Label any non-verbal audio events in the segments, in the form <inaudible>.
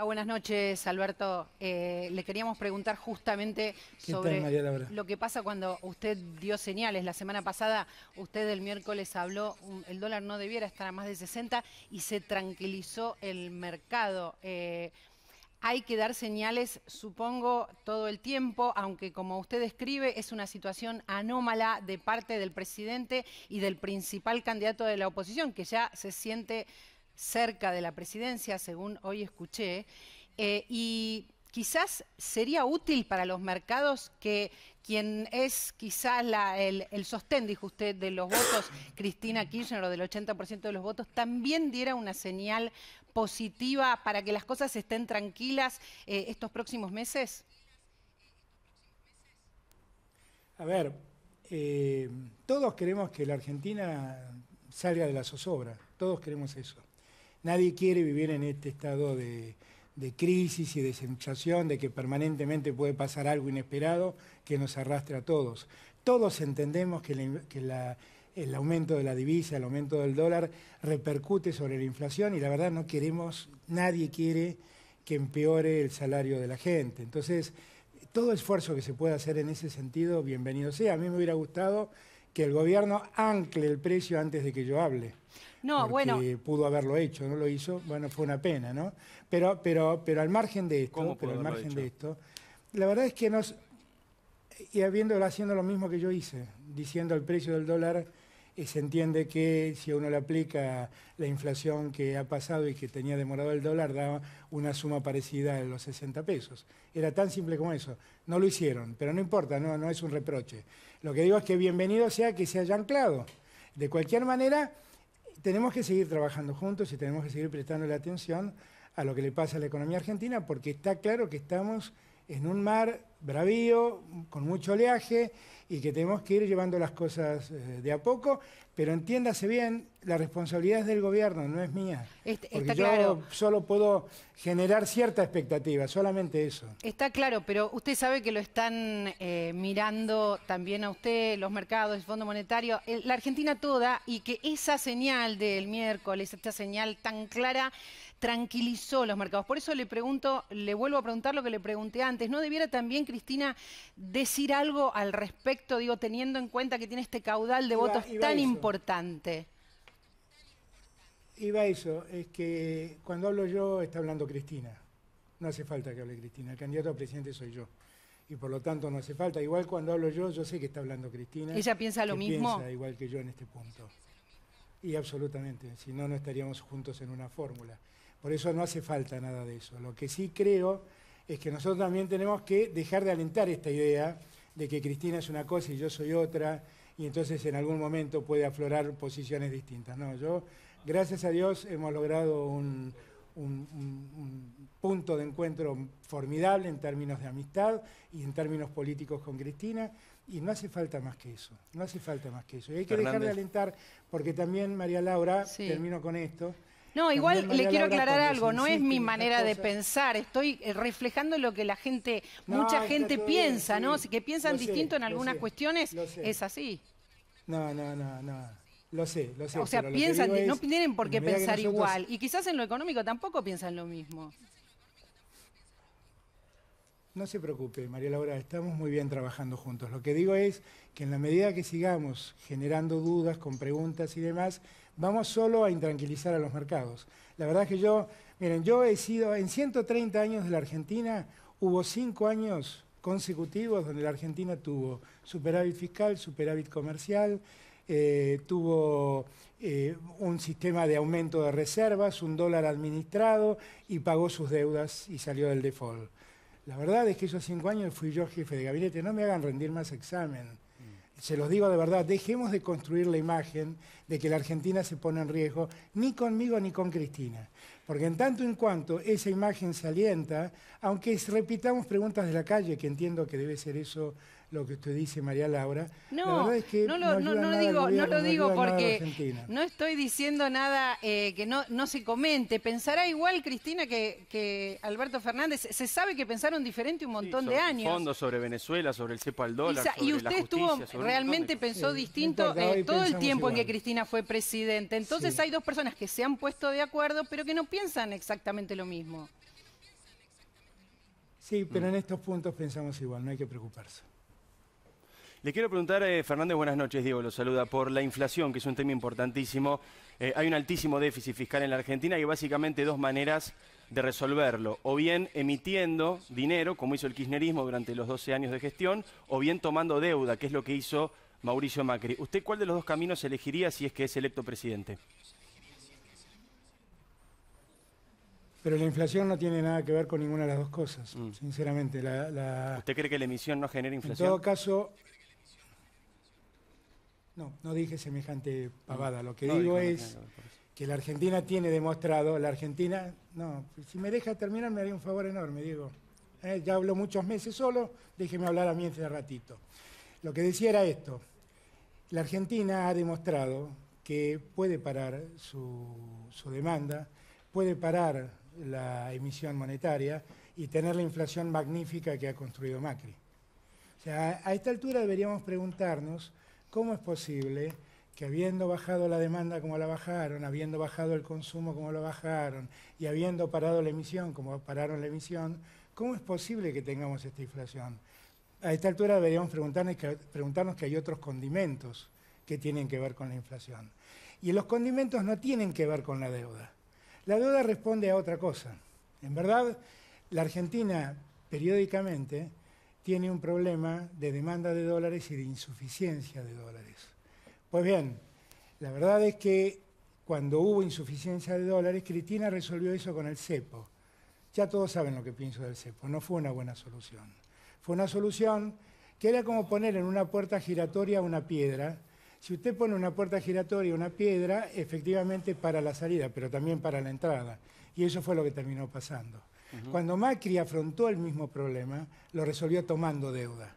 Buenas noches, Alberto. Eh, le queríamos preguntar justamente sobre lo que pasa cuando usted dio señales. La semana pasada usted el miércoles habló, el dólar no debiera estar a más de 60 y se tranquilizó el mercado. Eh, hay que dar señales, supongo, todo el tiempo, aunque como usted describe, es una situación anómala de parte del presidente y del principal candidato de la oposición, que ya se siente cerca de la presidencia, según hoy escuché, eh, y quizás sería útil para los mercados que quien es quizás la, el, sostén, dijo usted, de los votos, <coughs> Cristina Kirchner, o del 80% de los votos, también diera una señal positiva para que las cosas estén tranquilas eh, estos próximos meses? A ver, eh, todos queremos que la Argentina salga de la zozobra, todos queremos eso. Nadie quiere vivir en este estado de, crisis y de sensación de que permanentemente puede pasar algo inesperado que nos arrastra a todos. Todos entendemos que, el aumento de la divisa, el aumento del dólar repercute sobre la inflación y la verdad no queremos, nadie quiere que empeore el salario de la gente. Entonces, todo esfuerzo que se pueda hacer en ese sentido, bienvenido sea. A mí me hubiera gustado que el gobierno ancle el precio antes de que yo hable. No, bueno. pudo haberlo hecho, no lo hizo, bueno, fue una pena, ¿no? Pero, pero, pero al margen de esto, pero al margen de esto, la verdad es que nos, y habiendo, haciendo lo mismo que yo hice, diciendo el precio del dólar y se entiende que si uno le aplica la inflación que ha pasado y que tenía demorado el dólar, daba una suma parecida a los 60 pesos. Era tan simple como eso. No lo hicieron, pero no importa, no, no es un reproche. Lo que digo es que bienvenido sea que se haya anclado. De cualquier manera, tenemos que seguir trabajando juntos y tenemos que seguir prestando la atención a lo que le pasa a la economía argentina, porque está claro que estamos en un mar bravío, con mucho oleaje y que tenemos que ir llevando las cosas eh, de a poco, pero entiéndase bien, la responsabilidad es del gobierno, no es mía. Este, está, yo solo puedo generar cierta expectativa, solamente eso. Está claro, pero usted sabe que lo están eh, mirando también a usted, los mercados, el Fondo Monetario, eh, la Argentina toda, y que esa señal del miércoles, esta señal tan clara, tranquilizó los mercados. Por eso le pregunto, le vuelvo a preguntar lo que le pregunté antes, ¿no debiera también Cristina decir algo al respecto, digo, teniendo en cuenta que tiene este caudal de votos tan importante? Iba eso, es que cuando hablo yo está hablando Cristina. No hace falta que hable Cristina, el candidato a presidente soy yo. Y por lo tanto no hace falta. Igual cuando hablo yo, yo sé que está hablando Cristina. ¿Ella piensa lo mismo. mismo? Piensa igual que yo en este punto. Y absolutamente, si no, no estaríamos juntos en una fórmula. Por eso no hace falta nada de eso. Lo que sí creo es que nosotros también tenemos que dejar de alentar esta idea de que Cristina es una cosa y yo soy otra, y entonces en algún momento puede aflorar posiciones distintas. No, yo, gracias a Dios, hemos logrado un, punto de encuentro formidable en términos de amistad y en términos políticos con Cristina, y no hace falta más que eso, no hace falta más que eso. Y hay que dejar de alentar, porque también María Laura, termino con esto, no, igual le quiero aclarar algo, no es mi manera de pensar, estoy eh, reflejando lo que la gente, mucha gente piensa, ¿no? Que piensan distinto en algunas cuestiones, es así. No, no, no, no. Lo sé, lo sé. O sea, piensan, no tienen por qué pensar igual. Y quizás en lo económico tampoco piensan lo mismo. No se preocupe, María Laura, estamos muy bien trabajando juntos. Lo que digo es que en la medida que sigamos generando dudas con preguntas y demás, Vamos solo a intranquilizar a los mercados. La verdad es que yo, miren, yo he sido, en 130 años de la Argentina, hubo cinco años consecutivos donde la Argentina tuvo superávit fiscal, superávit comercial, eh, tuvo eh, un sistema de aumento de reservas, un dólar administrado y pagó sus deudas y salió del default. La verdad es que esos cinco años fui yo jefe de gabinete. No me hagan rendir más examen se los digo de verdad, dejemos de construir la imagen de que la Argentina se pone en riesgo, ni conmigo ni con Cristina. Porque en tanto en cuanto esa imagen se alienta, aunque repitamos preguntas de la calle, que entiendo que debe ser eso lo que usted dice, María Laura. No, no lo, digo, no lo digo porque no estoy diciendo nada eh, que no, no se comente. Pensará igual, Cristina, que, que Alberto Fernández. Se sabe que pensaron diferente un montón de años. fondo sobre Venezuela, sobre el cepo al dólar. Y, y usted estuvo, realmente pensó distinto eh, todo el tiempo en que Cristina fue presidente. Entonces hay dos personas que se han puesto de acuerdo, pero que no piensan exactamente lo mismo. Sí, pero mm. en estos puntos pensamos igual, no hay que preocuparse. Le quiero preguntar, a eh, Fernández, buenas noches, Diego, lo saluda, por la inflación, que es un tema importantísimo. Eh, hay un altísimo déficit fiscal en la Argentina y básicamente dos maneras de resolverlo, o bien emitiendo dinero, como hizo el kirchnerismo durante los 12 años de gestión, o bien tomando deuda, que es lo que hizo Mauricio Macri. ¿Usted cuál de los dos caminos elegiría si es que es electo presidente? Pero la inflación no tiene nada que ver con ninguna de las dos cosas, mm. sinceramente. ¿Usted cree que la emisión no genera inflación? En todo caso, no, no dije semejante pavada. Lo que digo es que la Argentina tiene demostrado, la Argentina, no, si me deja terminar me haría un favor enorme, digo, eh, ya hablo muchos meses solo, déjeme hablar a mí hace ratito. Lo que decía era esto, la Argentina ha demostrado que puede parar su, su demanda, puede parar la emisión monetaria y tener la inflación magnífica que ha construido Macri. O sea, a esta altura deberíamos preguntarnos ¿Cómo es posible que habiendo bajado la demanda como la bajaron, habiendo bajado el consumo como lo bajaron y habiendo parado la emisión como pararon la emisión, ¿cómo es posible que tengamos esta inflación? A esta altura deberíamos preguntarnos que, preguntarnos que hay otros condimentos que tienen que ver con la inflación. Y los condimentos no tienen que ver con la deuda. La deuda responde a otra cosa. En verdad, la Argentina periódicamente tiene un problema de demanda de dólares y de insuficiencia de dólares. Pues bien, la verdad es que cuando hubo insuficiencia de dólares, Cristina resolvió eso con el cepo. Ya todos saben lo que pienso del cepo, no fue una buena solución. Fue una solución que era como poner en una puerta giratoria una piedra. Si usted pone una puerta giratoria, una piedra, efectivamente para la salida, pero también para la entrada. Y eso fue lo que terminó pasando. Cuando Macri afrontó el mismo problema, lo resolvió tomando deuda.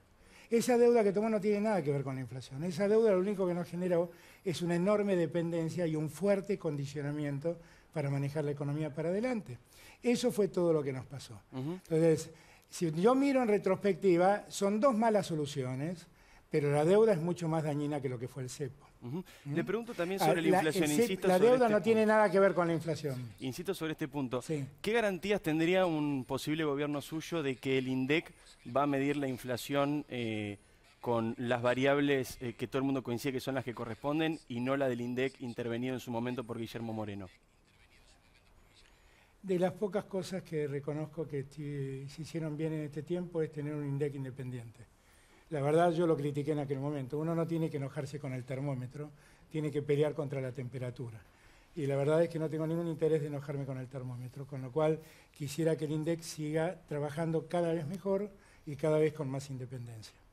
Esa deuda que tomó no tiene nada que ver con la inflación. Esa deuda lo único que nos generó es una enorme dependencia y un fuerte condicionamiento para manejar la economía para adelante. Eso fue todo lo que nos pasó. Entonces, si yo miro en retrospectiva, son dos malas soluciones pero la deuda es mucho más dañina que lo que fue el cepo. Le ¿Mm? pregunto también ah, sobre la, inflación. la deuda este no tiene nada que ver con la inflación. Insisto sobre este punto. ¿Qué garantías tendría un posible gobierno suyo de que el INDEC va a medir la inflación eh, con las variables eh, que todo el mundo coincide que son las que corresponden y no la del INDEC intervenido en su momento por Guillermo Moreno? De las pocas cosas que reconozco que se hicieron bien en este tiempo es tener un INDEC independiente. La verdad yo lo critiqué en aquel momento. Uno no tiene que enojarse con el termómetro, tiene que pelear contra la temperatura. Y la verdad es que no tengo ningún interés de enojarme con el termómetro, con lo cual quisiera que el INDEX siga trabajando cada vez mejor y cada vez con más independencia.